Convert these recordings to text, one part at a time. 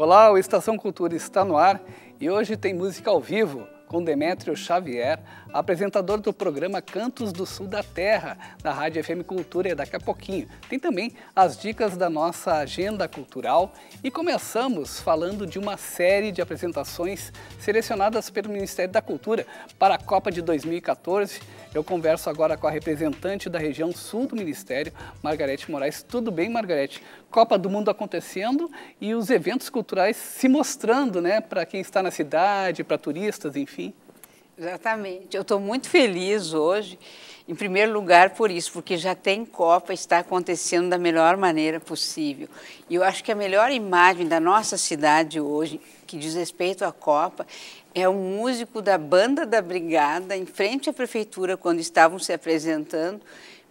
Olá, o Estação Cultura está no ar e hoje tem música ao vivo com Demétrio Xavier Apresentador do programa Cantos do Sul da Terra, da Rádio FM Cultura, é daqui a pouquinho. Tem também as dicas da nossa agenda cultural e começamos falando de uma série de apresentações selecionadas pelo Ministério da Cultura para a Copa de 2014. Eu converso agora com a representante da região sul do Ministério, Margarete Moraes. Tudo bem, Margarete? Copa do Mundo acontecendo e os eventos culturais se mostrando, né, para quem está na cidade, para turistas, enfim. Exatamente. Eu estou muito feliz hoje, em primeiro lugar por isso, porque já tem Copa, está acontecendo da melhor maneira possível. E eu acho que a melhor imagem da nossa cidade hoje, que diz respeito à Copa, é um músico da banda da Brigada, em frente à prefeitura, quando estavam se apresentando,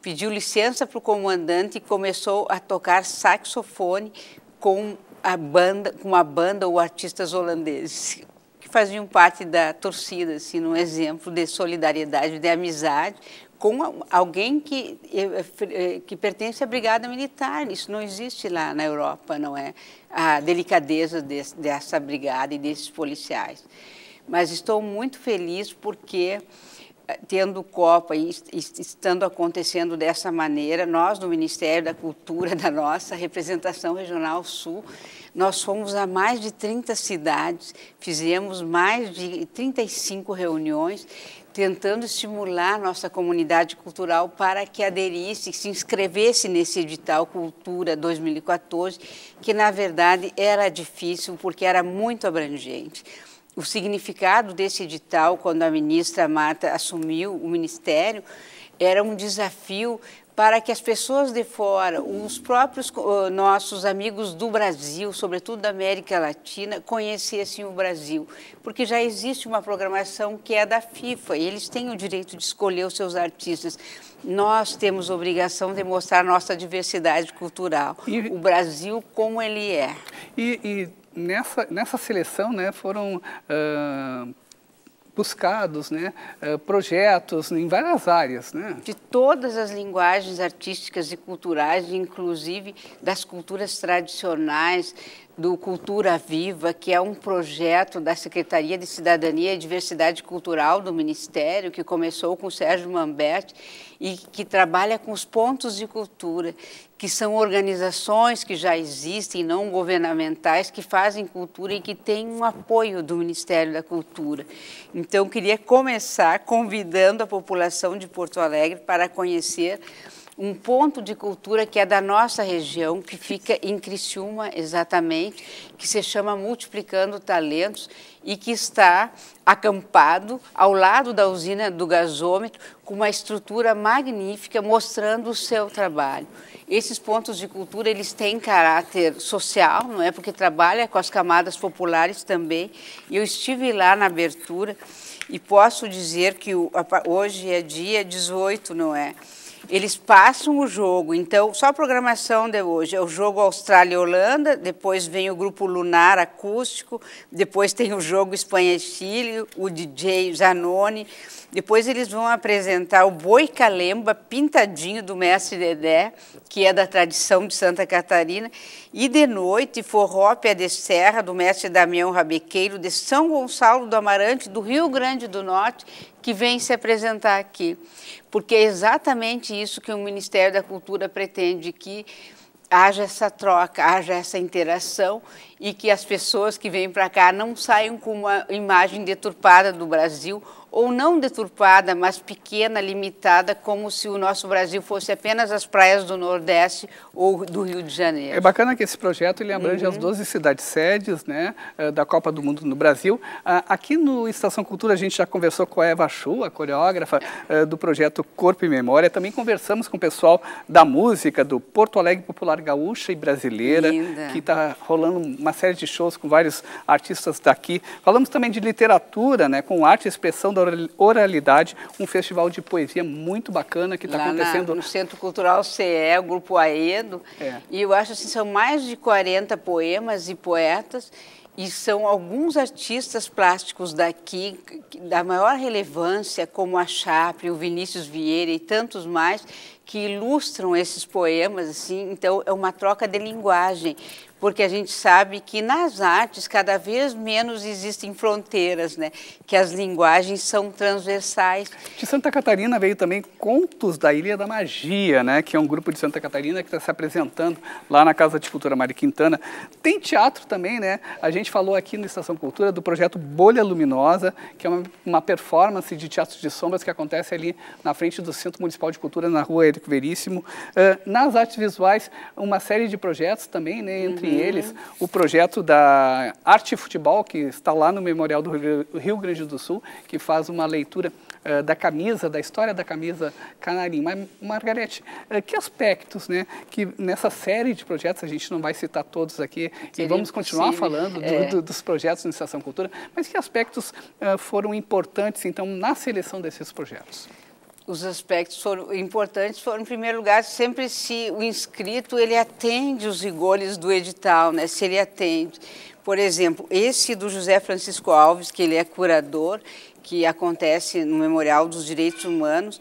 pediu licença para o comandante e começou a tocar saxofone com a banda, com a banda ou artistas holandeses faziam parte da torcida, assim, um exemplo de solidariedade, de amizade com alguém que, eh, eh, eh, que pertence à brigada militar. Isso não existe lá na Europa, não é? A delicadeza desse, dessa brigada e desses policiais. Mas estou muito feliz porque tendo Copa e estando acontecendo dessa maneira, nós do Ministério da Cultura, da nossa representação regional sul, nós fomos a mais de 30 cidades, fizemos mais de 35 reuniões, tentando estimular nossa comunidade cultural para que aderisse, que se inscrevesse nesse edital Cultura 2014, que na verdade era difícil porque era muito abrangente o significado desse edital, quando a ministra Marta assumiu o ministério, era um desafio para que as pessoas de fora, os próprios uh, nossos amigos do Brasil, sobretudo da América Latina, conhecessem o Brasil, porque já existe uma programação que é da FIFA e eles têm o direito de escolher os seus artistas. Nós temos obrigação de mostrar nossa diversidade cultural, e, o Brasil como ele é. E, nessa, nessa seleção né, foram uh, buscados né, uh, projetos em várias áreas. Né? De todas as linguagens artísticas e culturais, inclusive das culturas tradicionais, do Cultura Viva, que é um projeto da Secretaria de Cidadania e Diversidade Cultural do Ministério, que começou com o Sérgio Mambet e que trabalha com os pontos de cultura, que são organizações que já existem, não governamentais, que fazem cultura e que têm um apoio do Ministério da Cultura. Então, queria começar convidando a população de Porto Alegre para conhecer um ponto de cultura que é da nossa região, que fica em Criciúma, exatamente, que se chama Multiplicando Talentos e que está acampado ao lado da usina do gasômetro, com uma estrutura magnífica, mostrando o seu trabalho. Esses pontos de cultura, eles têm caráter social, não é? Porque trabalha com as camadas populares também. Eu estive lá na abertura e posso dizer que hoje é dia 18, não é? Eles passam o jogo, então só a programação de hoje é o jogo Austrália Holanda, depois vem o grupo Lunar acústico, depois tem o jogo Espanha Chile, o DJ Zanoni, depois eles vão apresentar o Boi Calemba pintadinho do mestre Dedé, que é da tradição de Santa Catarina, e de noite forró Pé de Serra do mestre Damião Rabequeiro de São Gonçalo do Amarante do Rio Grande do Norte, que vem se apresentar aqui, porque é exatamente isso que o Ministério da Cultura pretende que haja essa troca, haja essa interação e que as pessoas que vêm para cá não saiam com uma imagem deturpada do Brasil ou não deturpada, mas pequena, limitada, como se o nosso Brasil fosse apenas as praias do Nordeste ou do Rio de Janeiro. É bacana que esse projeto ele abrange uhum. as 12 cidades-sedes né, eh, da Copa do Mundo no Brasil. Ah, aqui no Estação Cultura a gente já conversou com a Eva Chu, a coreógrafa eh, do projeto Corpo e Memória. Também conversamos com o pessoal da música do Porto Alegre Popular Gaúcha e Brasileira, Linda. que está rolando uma série de shows com vários artistas daqui. Falamos também de literatura, né, com arte e expressão da Oralidade, um festival de poesia muito bacana que está acontecendo. Na, no Centro Cultural CE, Grupo Aedo. É. E eu acho assim, são mais de 40 poemas e poetas. E são alguns artistas plásticos daqui, da maior relevância, como a Chapre, o Vinícius Vieira e tantos mais, que ilustram esses poemas, assim, então é uma troca de linguagem porque a gente sabe que nas artes cada vez menos existem fronteiras, né? que as linguagens são transversais. De Santa Catarina veio também Contos da Ilha da Magia, né? que é um grupo de Santa Catarina que está se apresentando lá na Casa de Cultura Mari Quintana. Tem teatro também, né? A gente falou aqui no Estação Cultura do projeto Bolha Luminosa, que é uma, uma performance de teatro de sombras que acontece ali na frente do Centro Municipal de Cultura, na rua Érico Veríssimo. Uh, nas artes visuais, uma série de projetos também, né? Entre entre uhum. eles o projeto da Arte Futebol, que está lá no Memorial do Rio Grande do Sul, que faz uma leitura uh, da camisa, da história da camisa canarim. Mas, Margarete, uh, que aspectos né, que nessa série de projetos, a gente não vai citar todos aqui, Seria e vamos continuar falando do, é. do, dos projetos de iniciação cultura, mas que aspectos uh, foram importantes, então, na seleção desses projetos? os aspectos foram importantes foram, em primeiro lugar, sempre se o inscrito ele atende os rigores do edital, né? se ele atende. Por exemplo, esse do José Francisco Alves, que ele é curador, que acontece no Memorial dos Direitos Humanos,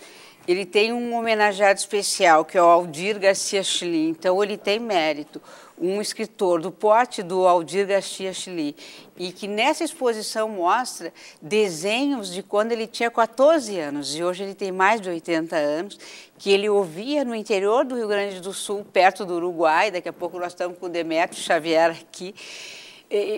ele tem um homenageado especial, que é o Aldir Garcia Chili, então ele tem mérito. Um escritor do porte do Aldir Garcia Chili, e que nessa exposição mostra desenhos de quando ele tinha 14 anos, e hoje ele tem mais de 80 anos, que ele ouvia no interior do Rio Grande do Sul, perto do Uruguai, daqui a pouco nós estamos com o Demetrio Xavier aqui,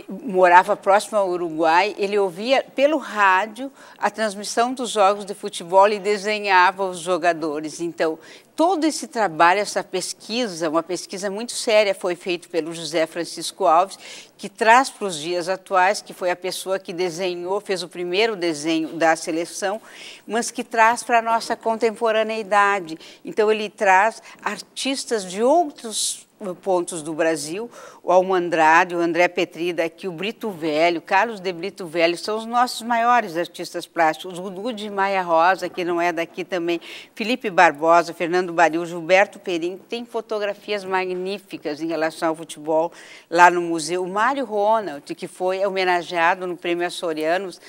morava próximo ao Uruguai, ele ouvia pelo rádio a transmissão dos jogos de futebol e desenhava os jogadores. Então, todo esse trabalho, essa pesquisa, uma pesquisa muito séria, foi feita pelo José Francisco Alves, que traz para os dias atuais, que foi a pessoa que desenhou, fez o primeiro desenho da seleção, mas que traz para a nossa contemporaneidade. Então, ele traz artistas de outros eh, pontos do Brasil, o Andrade, o André Petrida, aqui o Brito Velho, Carlos de Brito Velho, são os nossos maiores artistas plásticos, o de Maia Rosa, que não é daqui também, Felipe Barbosa, Fernando do Baril, Gilberto Perim, tem fotografias magníficas em relação ao futebol lá no museu. O Mário Ronald, que foi homenageado no Prêmio Açorianos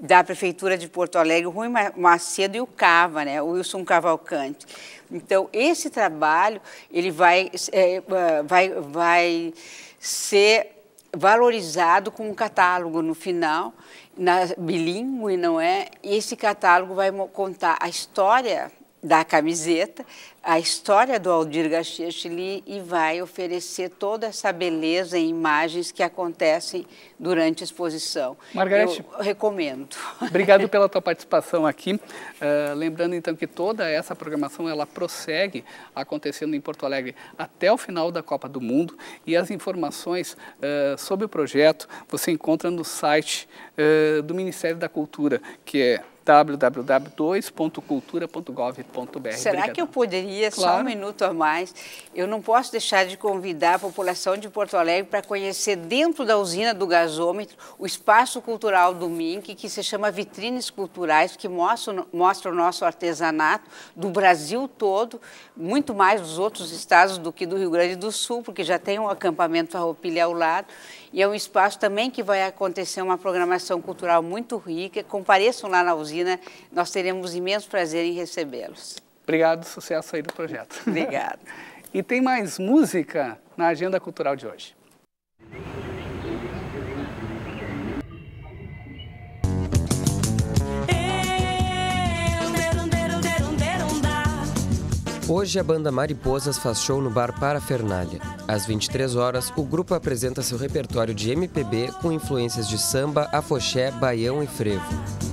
da Prefeitura de Porto Alegre, o Rui Macedo e o Cava, né, o Wilson Cavalcante. Então, esse trabalho, ele vai, é, é, vai, vai ser valorizado com um catálogo no final, na, bilíngue, não é? E esse catálogo vai contar a história da camiseta, a história do Aldir Garcia Chili e vai oferecer toda essa beleza em imagens que acontecem durante a exposição. Margarete, Eu recomendo. Obrigado pela tua participação aqui. Uh, lembrando então que toda essa programação ela prossegue acontecendo em Porto Alegre até o final da Copa do Mundo e as informações uh, sobre o projeto você encontra no site uh, do Ministério da Cultura, que é www.cultura.gov.br. Será Obrigado. que eu poderia, claro. só um minuto a mais, eu não posso deixar de convidar a população de Porto Alegre para conhecer dentro da usina do gasômetro o espaço cultural do MINC, que se chama Vitrines Culturais, que mostra, mostra o nosso artesanato do Brasil todo, muito mais dos outros estados do que do Rio Grande do Sul, porque já tem um acampamento Farroupilha ao lado, e é um espaço também que vai acontecer uma programação cultural muito rica, compareçam lá na usina, nós teremos imenso prazer em recebê-los. Obrigado, sucesso aí do projeto. Obrigado. e tem mais música na agenda cultural de hoje. Hoje a banda Mariposas faz show no bar Parafernália. Às 23 horas, o grupo apresenta seu repertório de MPB com influências de samba, afoxé, baião e frevo.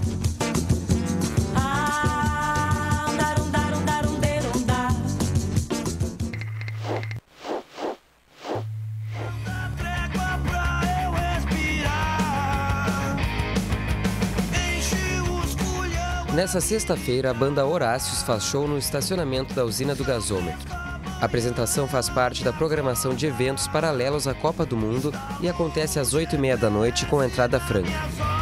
Nessa sexta-feira, a banda Horácios faz show no estacionamento da usina do gasômetro. A apresentação faz parte da programação de eventos paralelos à Copa do Mundo e acontece às 8h30 da noite com entrada franca.